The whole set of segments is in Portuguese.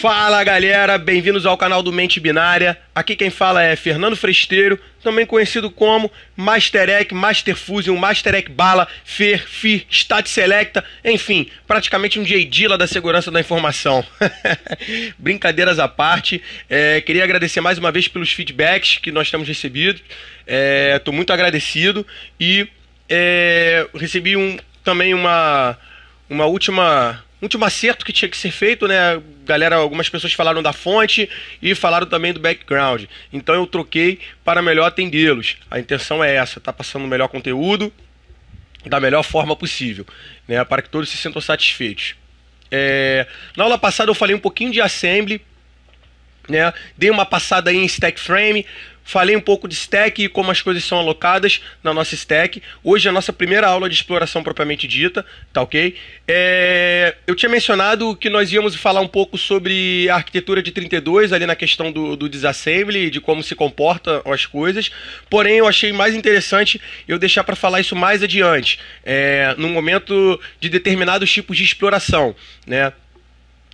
Fala galera, bem-vindos ao canal do Mente Binária. Aqui quem fala é Fernando Fresteiro, também conhecido como Masterec, Master Fusion, Masterec Bala, Fer, Fi, Stat Selecta, enfim, praticamente um J.D. da segurança da informação. Brincadeiras à parte, é, queria agradecer mais uma vez pelos feedbacks que nós temos recebido. Estou é, muito agradecido e é, recebi um, também uma, uma última último acerto que tinha que ser feito, né? Galera, algumas pessoas falaram da fonte e falaram também do background. Então eu troquei para melhor atendê-los. A intenção é essa, tá passando o melhor conteúdo da melhor forma possível, né? Para que todos se sintam satisfeitos. É... Na aula passada eu falei um pouquinho de assembly, né? Dei uma passada em stack frame, Falei um pouco de stack e como as coisas são alocadas na nossa stack. Hoje é a nossa primeira aula de exploração propriamente dita, tá ok? É... eu tinha mencionado que nós íamos falar um pouco sobre a arquitetura de 32, ali na questão do, do disassembly, de como se comportam as coisas. Porém, eu achei mais interessante eu deixar para falar isso mais adiante, é, no momento de determinados tipos de exploração, né?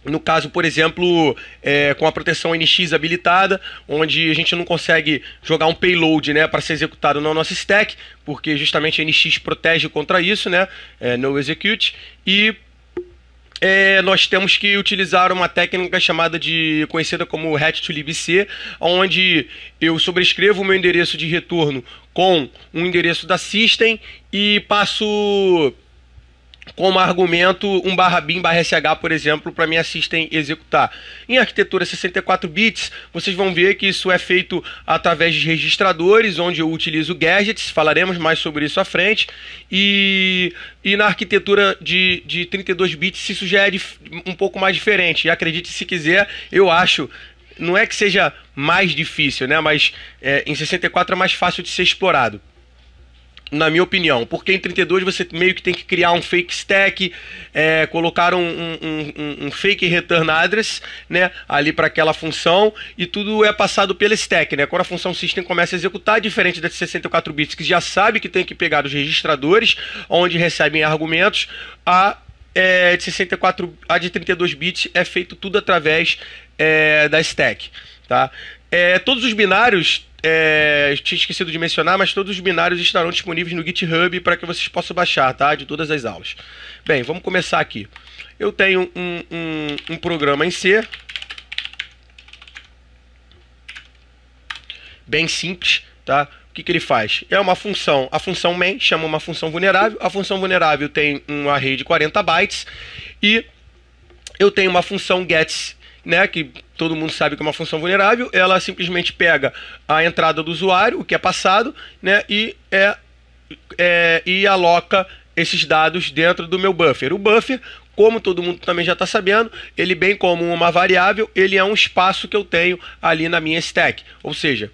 No caso, por exemplo, é, com a proteção NX habilitada, onde a gente não consegue jogar um payload né, para ser executado na nossa stack, porque justamente a NX protege contra isso, né, é, no execute, e é, nós temos que utilizar uma técnica chamada de conhecida como hat to libc, onde eu sobrescrevo o meu endereço de retorno com um endereço da system e passo como argumento um barra bin barra sh, por exemplo, para minha system executar. Em arquitetura 64 bits, vocês vão ver que isso é feito através de registradores, onde eu utilizo gadgets, falaremos mais sobre isso à frente, e, e na arquitetura de, de 32 bits isso já é um pouco mais diferente, e acredite se quiser, eu acho não é que seja mais difícil, né? Mas é, em 64 é mais fácil de ser explorado na minha opinião. Porque em 32 você meio que tem que criar um fake stack, é, colocar um, um, um, um, fake return address né, ali para aquela função e tudo é passado pela stack. Né? Quando a função system começa a executar, diferente das 64 bits que já sabe que tem que pegar os registradores, onde recebem argumentos, a é, de 64 a de 32 bits é feito tudo através é, da stack. Tá? É, todos os binários é, tinha esquecido de mencionar, mas todos os binários estarão disponíveis no GitHub para que vocês possam baixar, tá? De todas as aulas. Bem, vamos começar aqui. Eu tenho um, um, um programa em C. Bem simples, tá? O que, que ele faz? É uma função, a função main chama uma função vulnerável. A função vulnerável tem um array de 40 bytes e eu tenho uma função gets né, que todo mundo sabe que é uma função vulnerável, ela simplesmente pega a entrada do usuário, o que é passado, né, e, é, é e aloca esses dados dentro do meu buffer. O buffer, como todo mundo também já está sabendo, ele bem como uma variável, ele é um espaço que eu tenho ali na minha stack. Ou seja,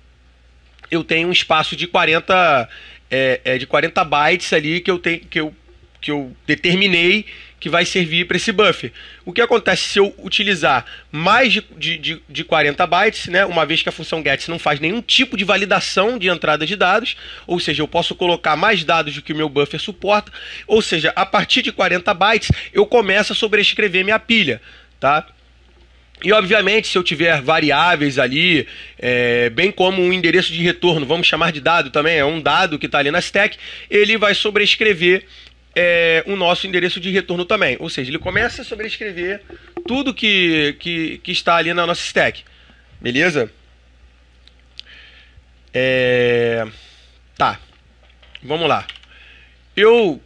eu tenho um espaço de 40 é, é de 40 bytes ali que eu tenho que eu, que eu determinei que vai servir para esse buffer. O que acontece se eu utilizar mais de, de, de 40 bytes, né? uma vez que a função gets não faz nenhum tipo de validação de entrada de dados, ou seja, eu posso colocar mais dados do que o meu buffer suporta, ou seja, a partir de 40 bytes eu começo a sobrescrever minha pilha. Tá? E obviamente, se eu tiver variáveis ali, é, bem como um endereço de retorno, vamos chamar de dado também, é um dado que está ali na stack, ele vai sobrescrever é, o nosso endereço de retorno também. Ou seja, ele começa a sobrescrever tudo que, que, que está ali na nossa stack. Beleza? É... Tá. Vamos lá. Eu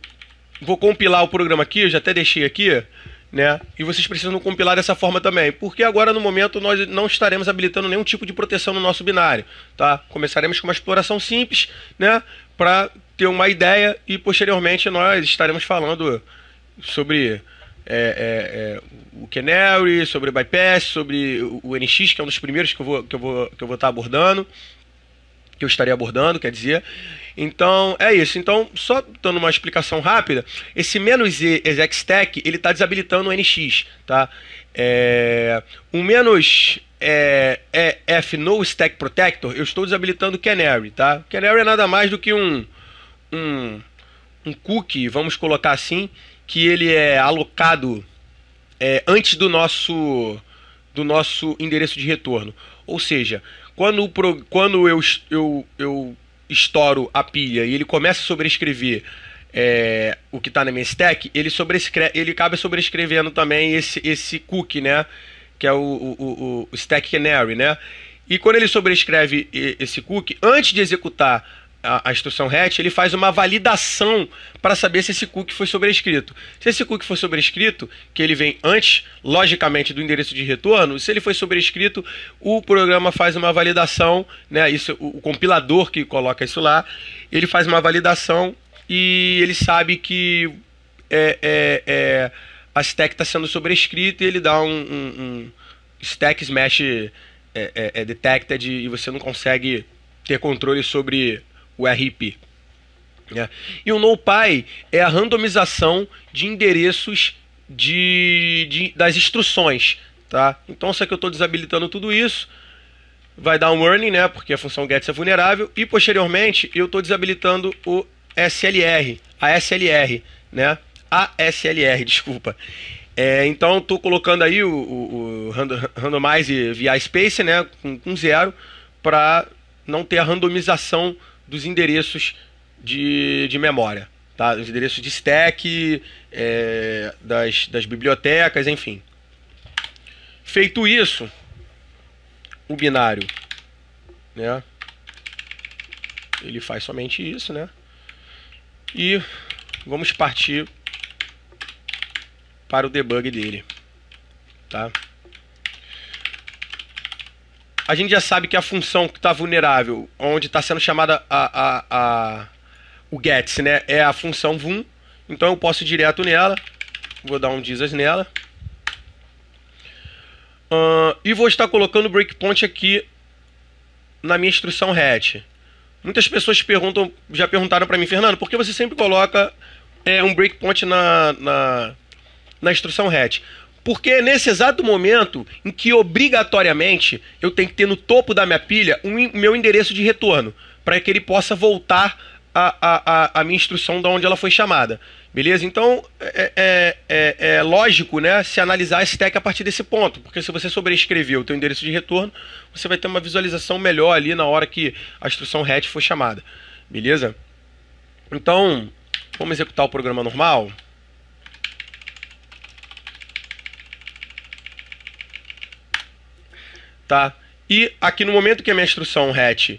vou compilar o programa aqui, eu já até deixei aqui, né? E vocês precisam compilar dessa forma também, porque agora no momento nós não estaremos habilitando nenhum tipo de proteção no nosso binário, tá? Começaremos com uma exploração simples, né? Para ter uma ideia e posteriormente nós estaremos falando sobre é, é, é, o Canary, sobre o Bypass, sobre o, o NX, que é um dos primeiros que eu vou que eu vou que eu vou estar abordando, que eu estarei abordando, quer dizer. Então é isso. Então só dando uma explicação rápida, esse menos exec exectec ele está desabilitando o NX, tá? É, o menos é, é F no Stack Protector, eu estou desabilitando o Canary, tá? Canary é nada mais do que um um, um cookie, vamos colocar assim, que ele é alocado é, antes do nosso do nosso endereço de retorno. Ou seja, quando, quando eu, eu, eu estouro a pilha e ele começa a sobrescrever é, o que está na minha stack, ele, sobrescreve, ele acaba sobrescrevendo também esse, esse cookie, né? Que é o, o, o, o stack canary, né? E quando ele sobrescreve esse cookie, antes de executar a, a instrução RET, ele faz uma validação para saber se esse cookie foi sobrescrito. Se esse cookie foi sobrescrito, que ele vem antes, logicamente, do endereço de retorno, se ele foi sobrescrito, o programa faz uma validação, né? Isso, o, o compilador que coloca isso lá, ele faz uma validação e ele sabe que é, é, é a stack está sendo sobrescrita e ele dá um, um, um stack smash é, é, é detected e você não consegue ter controle sobre o RIP. Né? E o NumPy é a randomização de endereços de, de das instruções. Tá? Então, se é que eu estou desabilitando tudo isso, vai dar um warning, né? Porque a função gets é vulnerável. E posteriormente eu estou desabilitando o SLR, a SLR, né? A SLR, desculpa. É, então estou colocando aí o, o, o randomize via space, né? Com, com zero, para não ter a randomização dos endereços de, de memória, tá? Os endereços de stack, é, das, das bibliotecas, enfim. Feito isso, o binário, né? Ele faz somente isso, né? E vamos partir para o debug dele, tá? a gente já sabe que a função que está vulnerável, onde está sendo chamada a, a, a, o gets, né, é a função vun. Então eu posso ir direto nela, vou dar um Jesus nela. Uh, e vou estar colocando o breakpoint aqui na minha instrução head. Muitas pessoas perguntam, já perguntaram para mim, Fernando, por que você sempre coloca é, um breakpoint na, na, na instrução head? Porque é nesse exato momento em que obrigatoriamente eu tenho que ter no topo da minha pilha o um, meu endereço de retorno, para que ele possa voltar a, a, a, minha instrução da onde ela foi chamada. Beleza? Então é, é, é, é, é lógico né, se analisar a stack a partir desse ponto, porque se você sobrescrever o seu endereço de retorno, você vai ter uma visualização melhor ali na hora que a instrução RET foi chamada. Beleza? Então, vamos executar o programa normal? tá? E aqui no momento que a minha instrução RET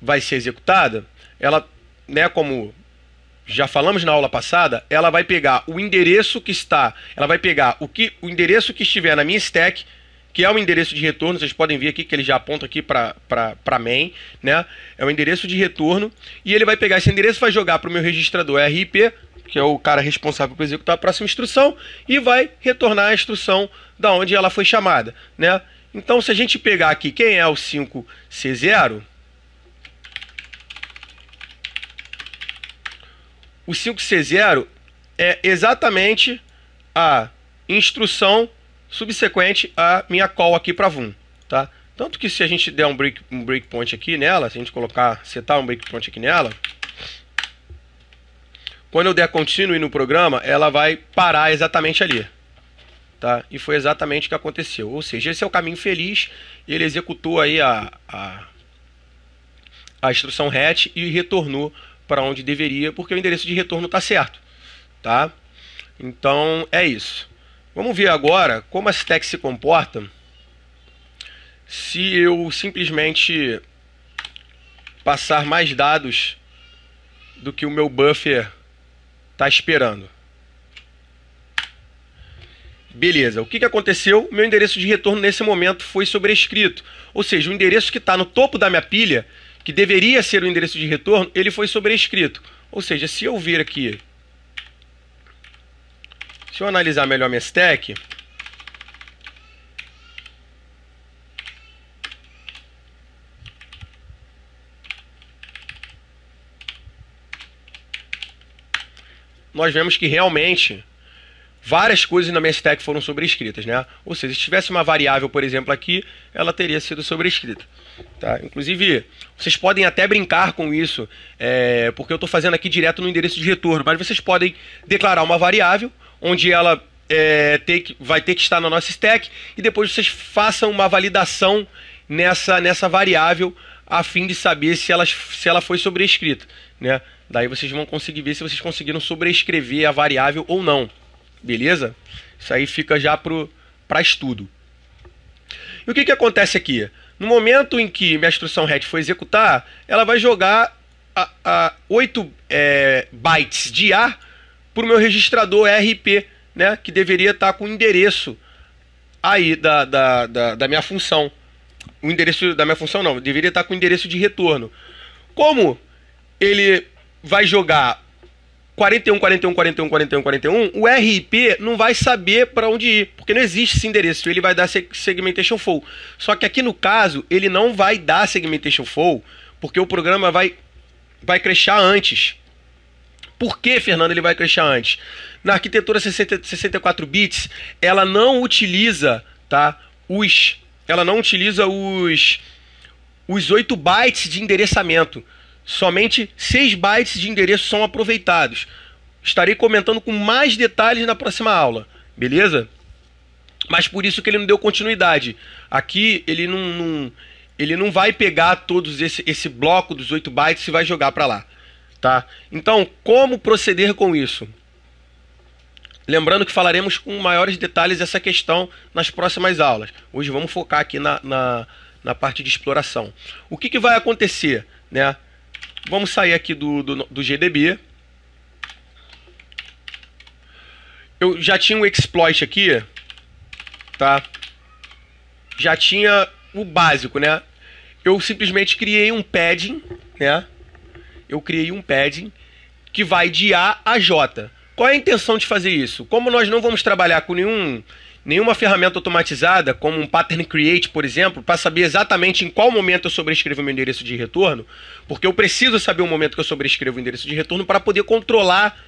vai ser executada, ela, né, como já falamos na aula passada, ela vai pegar o endereço que está, ela vai pegar o que o endereço que estiver na minha stack, que é o endereço de retorno, vocês podem ver aqui que ele já aponta aqui para main, né? É o endereço de retorno e ele vai pegar esse endereço vai jogar para o meu registrador RIP, que é o cara responsável por executar a próxima instrução e vai retornar a instrução da onde ela foi chamada, né? Então, se a gente pegar aqui quem é o 5C0, o 5C0 é exatamente a instrução subsequente à minha call aqui para VUM, tá? Tanto que se a gente der um, break, um breakpoint aqui nela, se a gente colocar, setar um breakpoint aqui nela, quando eu der continue no programa, ela vai parar exatamente ali, Tá? E foi exatamente o que aconteceu. Ou seja, esse é o caminho feliz. Ele executou aí a, a, a instrução RET e retornou para onde deveria, porque o endereço de retorno está certo. Tá? Então é isso. Vamos ver agora como a stack se comporta se eu simplesmente passar mais dados do que o meu buffer está esperando. Beleza, o que, que aconteceu? Meu endereço de retorno nesse momento foi sobrescrito. Ou seja, o endereço que está no topo da minha pilha, que deveria ser o endereço de retorno, ele foi sobrescrito. Ou seja, se eu vir aqui, se eu analisar melhor minha stack, nós vemos que realmente várias coisas na minha stack foram sobrescritas, né? Ou seja, se tivesse uma variável, por exemplo, aqui, ela teria sido sobrescrita. Tá? Inclusive, vocês podem até brincar com isso, é, porque eu estou fazendo aqui direto no endereço de retorno, mas vocês podem declarar uma variável onde ela é, que, vai ter que estar na nossa stack e depois vocês façam uma validação nessa, nessa variável a fim de saber se ela, se ela foi sobrescrita, né? Daí vocês vão conseguir ver se vocês conseguiram sobrescrever a variável ou não. Beleza? Isso aí fica já para estudo. E o que, que acontece aqui? No momento em que minha instrução RET for executar, ela vai jogar a, a 8 é, bytes de a para o meu registrador RP, né, que deveria estar tá com o endereço aí da, da, da, da, minha função. O endereço da minha função não, deveria estar tá com o endereço de retorno. Como ele vai jogar 41, 41, 41, 41, 41, o RIP não vai saber para onde ir, porque não existe esse endereço. Ele vai dar segmentation full. Só que aqui no caso, ele não vai dar segmentation full, porque o programa vai vai crescer antes. Por que, Fernando, ele vai crescer antes? Na arquitetura 60, 64 bits, ela não utiliza, tá? Os ela não utiliza os os 8 bytes de endereçamento. Somente 6 bytes de endereço são aproveitados. Estarei comentando com mais detalhes na próxima aula, beleza? Mas por isso que ele não deu continuidade. Aqui ele não, não ele não vai pegar todos esse, esse bloco dos 8 bytes e vai jogar para lá, tá? Então, como proceder com isso? Lembrando que falaremos com maiores detalhes essa questão nas próximas aulas. Hoje vamos focar aqui na, na, na parte de exploração. O que, que vai acontecer, né? Vamos sair aqui do, do, do GDB. Eu já tinha um exploit aqui, tá? Já tinha o básico, né? Eu simplesmente criei um padding, né? Eu criei um padding que vai de A a J. Qual é a intenção de fazer isso? Como nós não vamos trabalhar com nenhum Nenhuma ferramenta automatizada, como um Pattern Create, por exemplo, para saber exatamente em qual momento eu sobrescrevo o meu endereço de retorno, porque eu preciso saber o momento que eu sobrescrevo o endereço de retorno para poder controlar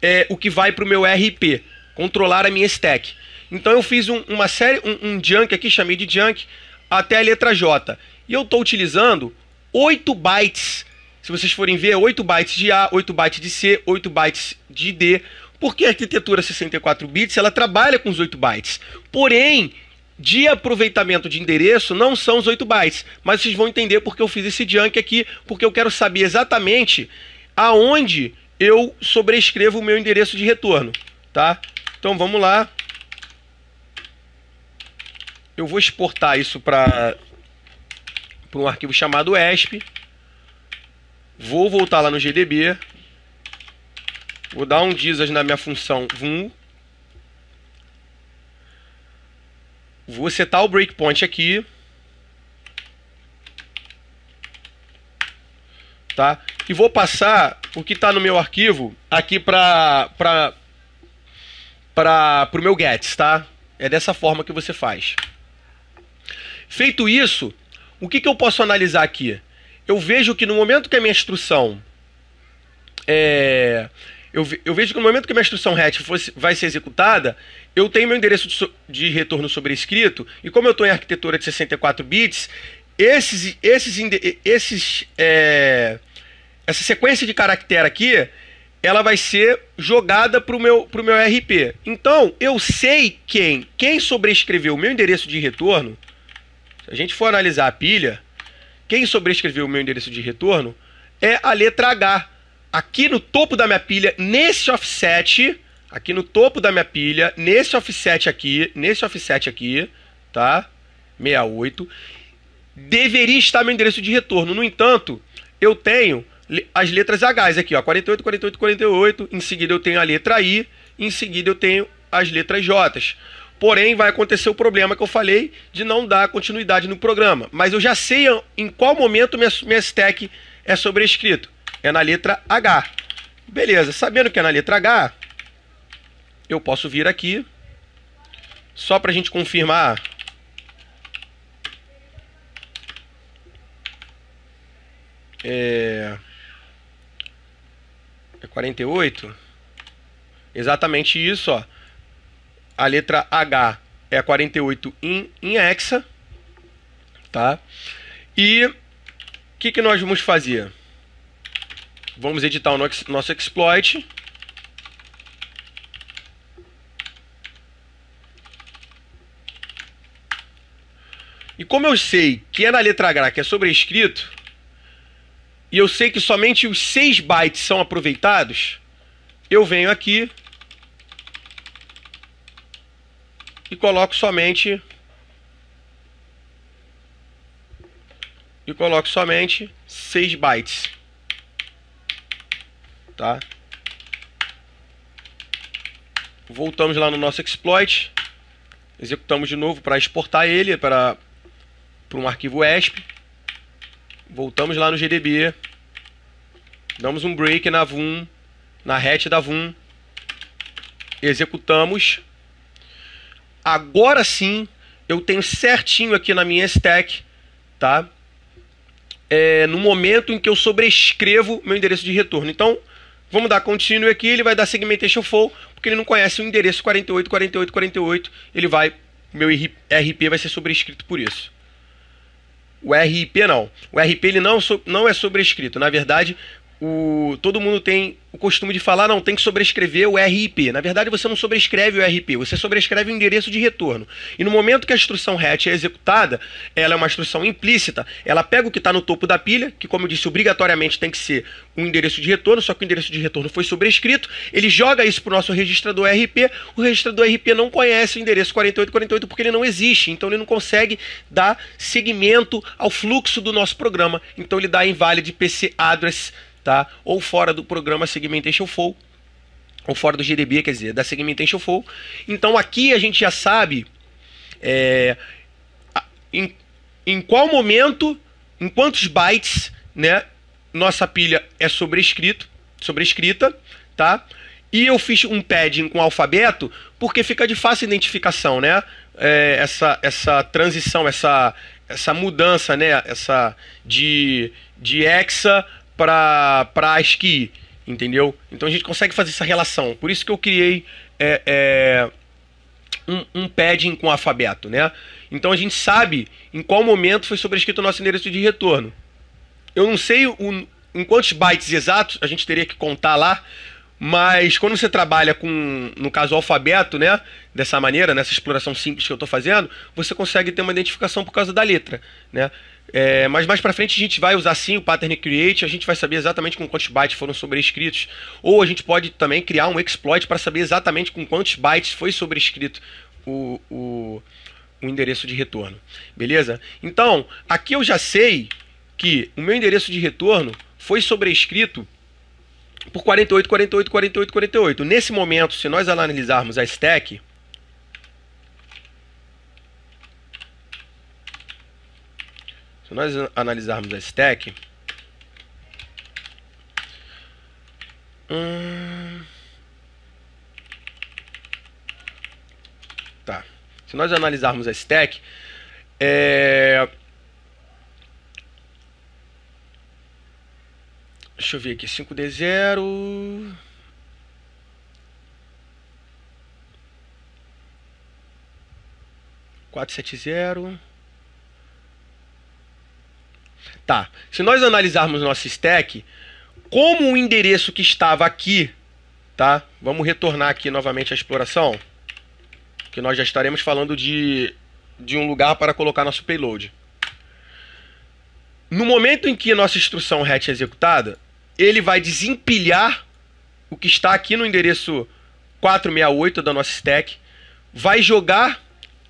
é, o que vai para o meu RP, controlar a minha stack. Então eu fiz um, uma série, um, um junk aqui, chamei de junk, até a letra J. E eu estou utilizando 8 bytes. Se vocês forem ver, 8 bytes de A, 8 bytes de C, 8 bytes de D, porque a arquitetura 64 é bits ela trabalha com os 8 bytes. Porém, de aproveitamento de endereço não são os 8 bytes. Mas vocês vão entender porque eu fiz esse junk aqui, porque eu quero saber exatamente aonde eu sobrescrevo o meu endereço de retorno. Tá? Então vamos lá. Eu vou exportar isso para um arquivo chamado ESP. Vou voltar lá no GDB. Vou dar um dias na minha função vum. Vou setar o breakpoint aqui. Tá? E vou passar o que está no meu arquivo aqui para para para o meu gets, tá? É dessa forma que você faz. Feito isso, o que, que eu posso analisar aqui? Eu vejo que no momento que a minha instrução é, eu, eu vejo que no momento que minha instrução RET fosse, vai ser executada, eu tenho meu endereço de, so, de retorno sobrescrito, e como eu estou em arquitetura de 64 bits, esses, esses, esses, é, essa sequência de caractere aqui, ela vai ser jogada para o meu, pro meu RP. Então, eu sei quem, quem sobrescreveu o meu endereço de retorno, se a gente for analisar a pilha, quem sobrescreveu o meu endereço de retorno é a letra H aqui no topo da minha pilha, nesse offset, aqui no topo da minha pilha, nesse offset aqui, nesse offset aqui, tá? 68. Deveria estar meu endereço de retorno. No entanto, eu tenho as letras Hs aqui, ó, 48, 48, 48, em seguida eu tenho a letra I, em seguida eu tenho as letras J. Porém, vai acontecer o problema que eu falei de não dar continuidade no programa. Mas eu já sei em qual momento minha, minha stack é sobrescrito é na letra H. Beleza, sabendo que é na letra H, eu posso vir aqui, só para a gente confirmar. É... é 48? Exatamente isso, ó. A letra H é 48 em, em hexa, tá? E o que, que nós vamos fazer? Vamos editar o nosso exploit. E como eu sei que é na letra H que é sobrescrito, e eu sei que somente os 6 bytes são aproveitados, eu venho aqui e coloco somente e coloco somente 6 bytes tá? Voltamos lá no nosso exploit, executamos de novo para exportar ele para, para um arquivo ESP. Voltamos lá no GDB, damos um break na VUM, na hatch da VUM, executamos. Agora sim, eu tenho certinho aqui na minha stack, tá? É, no momento em que eu sobrescrevo meu endereço de retorno. Então, Vamos dar continue aqui, ele vai dar segmentation full, porque ele não conhece o endereço 48.48.48. Ele vai, meu RP vai ser sobrescrito por isso. O RIP não. O RIP ele não, não é sobrescrito. Na verdade, o, todo mundo tem o costume de falar, não, tem que sobrescrever o RIP. Na verdade, você não sobrescreve o RIP, você sobrescreve o endereço de retorno. E no momento que a instrução RET é executada, ela é uma instrução implícita, ela pega o que está no topo da pilha, que, como eu disse, obrigatoriamente tem que ser um endereço de retorno, só que o endereço de retorno foi sobrescrito, ele joga isso para o nosso registrador RP, o registrador RP não conhece o endereço 4848 porque ele não existe, então ele não consegue dar seguimento ao fluxo do nosso programa, então ele dá invalid PC address tá? Ou fora do programa Segmentation Flow, ou fora do GDB, quer dizer, da Segmentation Flow. Então aqui a gente já sabe é, em, em qual momento, em quantos bytes, né? Nossa pilha é sobrescrito, sobrescrita, tá? E eu fiz um padding com alfabeto porque fica de fácil identificação, né? É, essa, essa transição, essa, essa mudança, né? Essa de, de hexa para a que entendeu? Então a gente consegue fazer essa relação. Por isso que eu criei é, é, um, um padding com alfabeto, né? Então a gente sabe em qual momento foi sobrescrito o nosso endereço de retorno. Eu não sei o, em quantos bytes exatos a gente teria que contar lá, mas quando você trabalha com, no caso, alfabeto, né? Dessa maneira, nessa exploração simples que eu estou fazendo, você consegue ter uma identificação por causa da letra, né? É, mas mais para frente a gente vai usar sim o pattern create, a gente vai saber exatamente com quantos bytes foram sobrescritos, ou a gente pode também criar um exploit para saber exatamente com quantos bytes foi sobrescrito o, o, o endereço de retorno. Beleza? Então, aqui eu já sei que o meu endereço de retorno foi sobrescrito por 48, 48, 48, 48. Nesse momento, se nós analisarmos a stack, Se nós analisarmos a stack, hum, tá. Se nós analisarmos a stack, é, Deixa eu ver aqui, 5D0. Quatro sete zero Tá. Se nós analisarmos nosso stack, como o endereço que estava aqui, tá? Vamos retornar aqui novamente à exploração, que nós já estaremos falando de, de um lugar para colocar nosso payload. No momento em que nossa instrução RET é executada, ele vai desempilhar o que está aqui no endereço 468 da nossa stack, vai jogar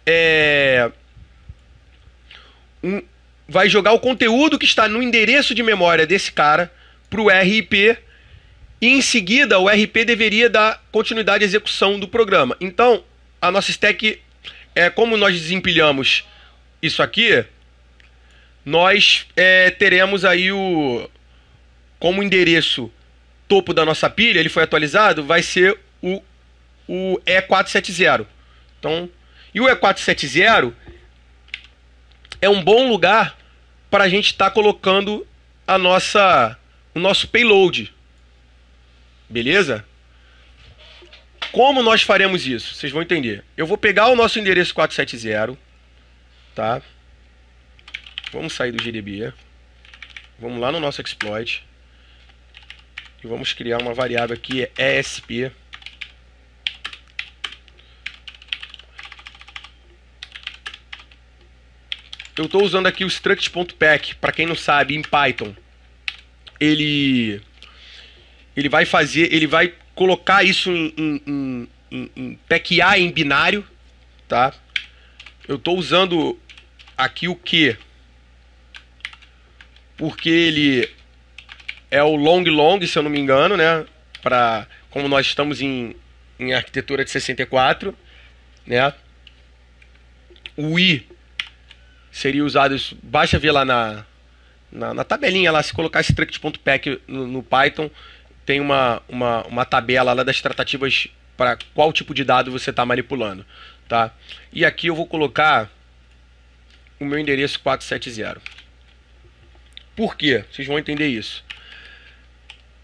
é, um, vai jogar o conteúdo que está no endereço de memória desse cara para o RIP e em seguida o RP deveria dar continuidade à execução do programa. Então, a nossa stack é como nós desempilhamos isso aqui, nós é, teremos aí o como endereço topo da nossa pilha, ele foi atualizado, vai ser o, o E470. Então, e o E470 é um bom lugar para a gente estar tá colocando a nossa, o nosso payload. Beleza? Como nós faremos isso? Vocês vão entender. Eu vou pegar o nosso endereço 470, tá? Vamos sair do GDB. Vamos lá no nosso exploit. E vamos criar uma variável aqui é ESP. eu estou usando aqui o struct.pack, para quem não sabe, em Python. Ele ele vai fazer, ele vai colocar isso em, em, em, em packear em binário, tá? Eu estou usando aqui o que porque ele é o long long, se eu não me engano, né? Para como nós estamos em, em arquitetura de 64, né? O i seria usado isso. Baixa ver lá na, na, na tabelinha lá, se colocar struct.pack no, no Python, tem uma, uma, uma tabela lá das tratativas para qual tipo de dado você está manipulando. Tá? E aqui eu vou colocar o meu endereço 470. Por quê? Vocês vão entender isso.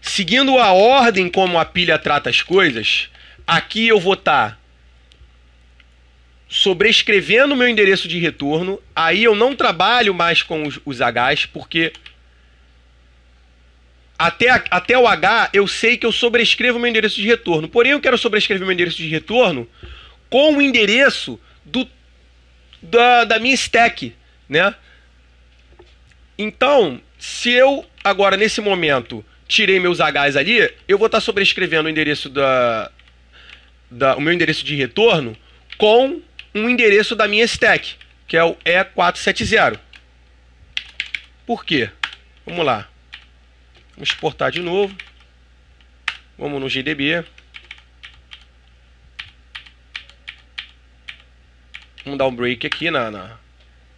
Seguindo a ordem como a pilha trata as coisas, aqui eu vou estar tá sobrescrevendo meu endereço de retorno. Aí eu não trabalho mais com os, os Hs, porque até, até o H eu sei que eu sobrescrevo meu endereço de retorno. Porém, eu quero sobrescrever meu endereço de retorno com o endereço do, da, da minha stack, né? Então, se eu agora nesse momento tirei meus Hs ali, eu vou estar sobrescrevendo o endereço da, da o meu endereço de retorno com um endereço da minha stack, que é o E470. Por quê? Vamos lá. Vamos exportar de novo. Vamos no GDB. Vamos dar um break aqui na, na,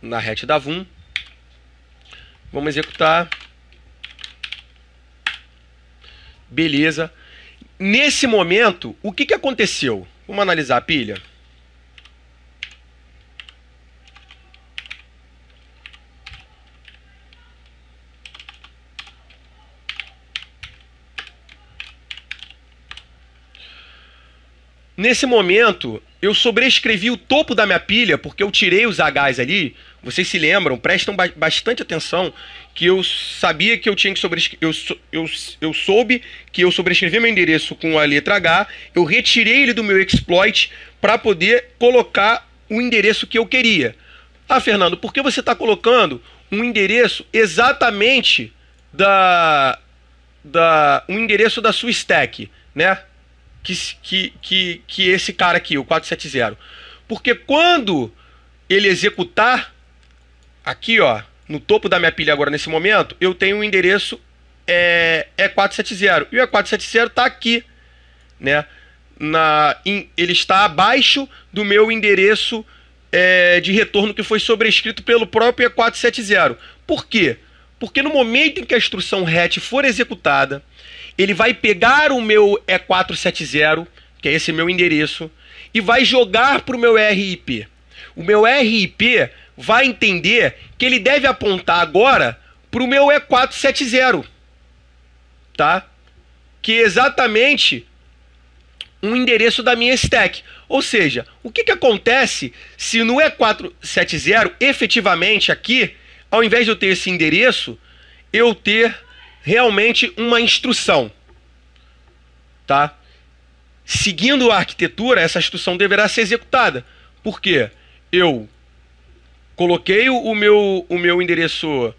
na hatch da Vum. Vamos executar. Beleza. Nesse momento, o que, que aconteceu? Vamos analisar a pilha. Nesse momento, eu sobrescrevi o topo da minha pilha, porque eu tirei os Hs ali. Vocês se lembram, prestam ba bastante atenção, que eu sabia que eu tinha que sobrescrever. Eu, so eu, eu soube que eu sobrescrevi meu endereço com a letra H, eu retirei ele do meu exploit para poder colocar o endereço que eu queria. Ah, Fernando, por que você está colocando um endereço exatamente da. da um endereço da sua stack, né? que, que, que, que esse cara aqui, o 470. Porque quando ele executar, aqui ó, no topo da minha pilha agora nesse momento, eu tenho o um endereço é, é E470. E o E470 está aqui, né? Na, in, ele está abaixo do meu endereço é, de retorno que foi sobrescrito pelo próprio E470. Por quê? Porque no momento em que a instrução RET for executada, ele vai pegar o meu E470, que é esse meu endereço, e vai jogar para o meu RIP. O meu RIP vai entender que ele deve apontar agora para o meu E470, tá? Que é exatamente um endereço da minha stack. Ou seja, o que, que acontece se no E470, efetivamente aqui, ao invés de eu ter esse endereço, eu ter realmente uma instrução. Tá? Seguindo a arquitetura, essa instrução deverá ser executada. Por quê? Eu coloquei o meu, o meu endereço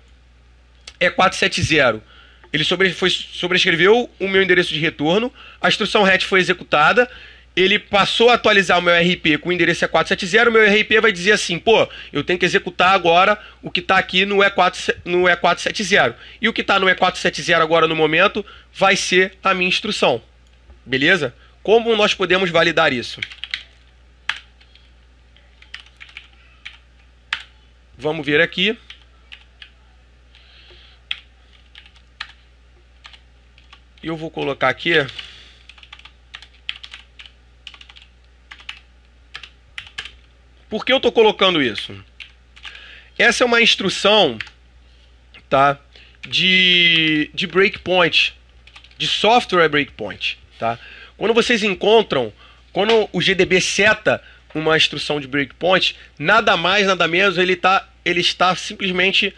é E470. Ele sobre, foi, sobrescreveu o meu endereço de retorno. A instrução RET foi executada ele passou a atualizar o meu RP com o endereço E470, é o meu RP vai dizer assim, pô, eu tenho que executar agora o que está aqui no, é E4, no é E470. E o que está no E470 agora no momento vai ser a minha instrução. Beleza? Como nós podemos validar isso? Vamos ver aqui. Eu vou colocar aqui Por que eu estou colocando isso? Essa é uma instrução tá, de, de breakpoint, de software breakpoint. Tá? Quando vocês encontram, quando o GDB seta uma instrução de breakpoint, nada mais, nada menos, ele, tá, ele está simplesmente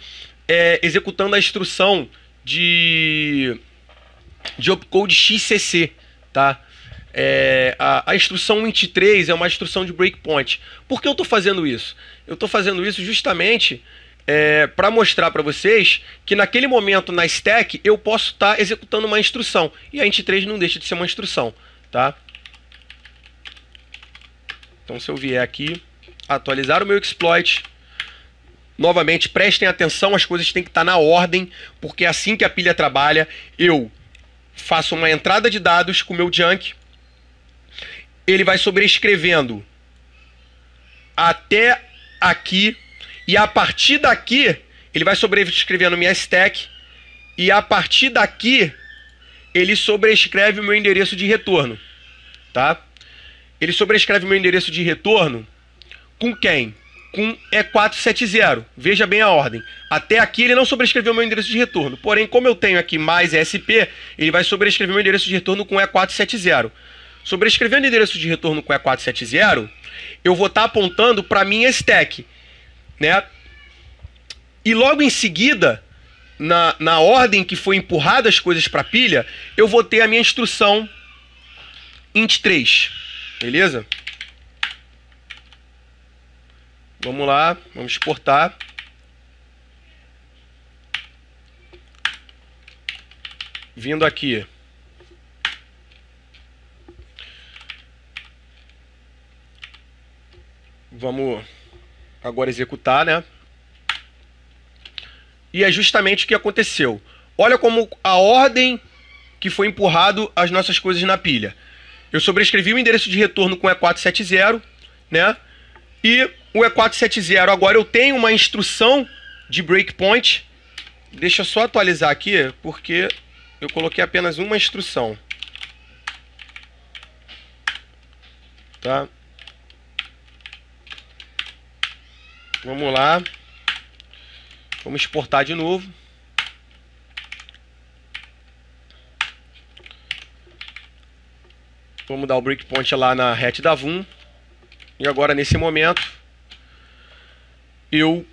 é, executando a instrução de, de opcode XCC. Tá? É, a, a, instrução 23 é uma instrução de breakpoint. Por que eu estou fazendo isso? Eu estou fazendo isso justamente é, para mostrar para vocês que naquele momento na stack eu posso estar tá executando uma instrução. E a 23 não deixa de ser uma instrução. Tá? Então se eu vier aqui, atualizar o meu exploit, novamente prestem atenção, as coisas têm que estar tá na ordem, porque é assim que a pilha trabalha, eu faço uma entrada de dados com o meu junk, ele vai sobrescrevendo até aqui e a partir daqui ele vai sobrescrevendo minha stack e a partir daqui ele sobrescreve o meu endereço de retorno, tá? Ele sobrescreve o meu endereço de retorno com quem? Com E470. Veja bem a ordem. Até aqui ele não sobrescreveu o meu endereço de retorno. Porém, como eu tenho aqui mais ESP, ele vai sobrescrever o meu endereço de retorno com E470. Sobrescrevendo o endereço de retorno com E470, eu vou estar tá apontando para minha stack, né? E logo em seguida, na, na ordem que foi empurrada as coisas para pilha, eu vou ter a minha instrução int3, beleza? Vamos lá, vamos exportar. Vindo aqui Vamos agora executar, né? E é justamente o que aconteceu. Olha como a ordem que foi empurrado as nossas coisas na pilha. Eu sobrescrevi o endereço de retorno com E470, né? E o E470, agora eu tenho uma instrução de breakpoint. Deixa eu só atualizar aqui, porque eu coloquei apenas uma instrução. Tá? Vamos lá. Vamos exportar de novo. Vamos dar o breakpoint lá na hatch da Vum. E agora, nesse momento, eu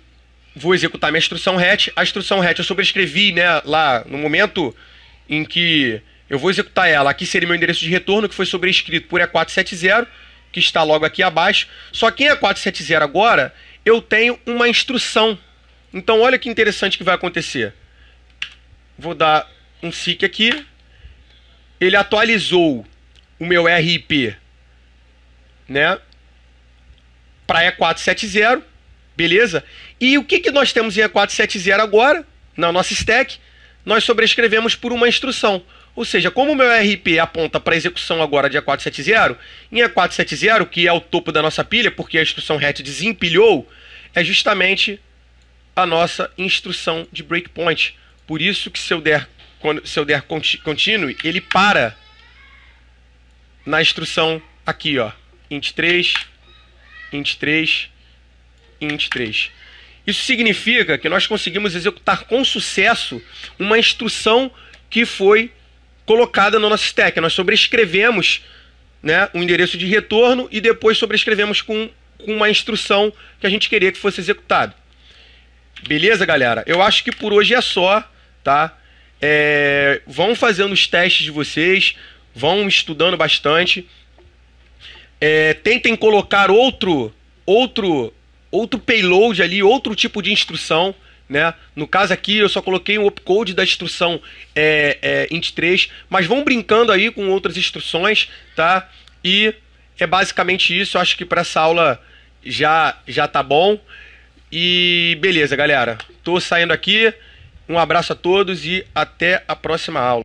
vou executar minha instrução RET. A instrução RET eu sobrescrevi né, lá no momento em que eu vou executar ela. Aqui seria meu endereço de retorno, que foi sobrescrito por E470, que está logo aqui abaixo. Só que em E470 agora, eu tenho uma instrução. Então, olha que interessante que vai acontecer. Vou dar um SIC aqui. Ele atualizou o meu RIP né, para E470, beleza? E o que, que nós temos em E470 agora, na nossa stack? Nós sobrescrevemos por uma instrução. Ou seja, como o meu RP aponta para execução agora de A470, em A470, que é o topo da nossa pilha, porque a instrução RET desempilhou, é justamente a nossa instrução de breakpoint. Por isso que se eu der, quando, se eu der continue, ele para na instrução aqui, ó, int 3, int 3, int 3. Isso significa que nós conseguimos executar com sucesso uma instrução que foi colocada no nosso stack. Nós sobrescrevemos né, endereço de retorno e depois sobrescrevemos com, com uma instrução que a gente queria que fosse executado. Beleza, galera? Eu acho que por hoje é só, tá? É, vão fazendo os testes de vocês, vão estudando bastante. É, tentem colocar outro, outro, outro payload ali, outro tipo de instrução né? No caso aqui, eu só coloquei o um opcode da instrução é, é, int3, mas vão brincando aí com outras instruções, tá? E é basicamente isso. Eu acho que para essa aula já, já tá bom. E beleza, galera. Tô saindo aqui. Um abraço a todos e até a próxima aula.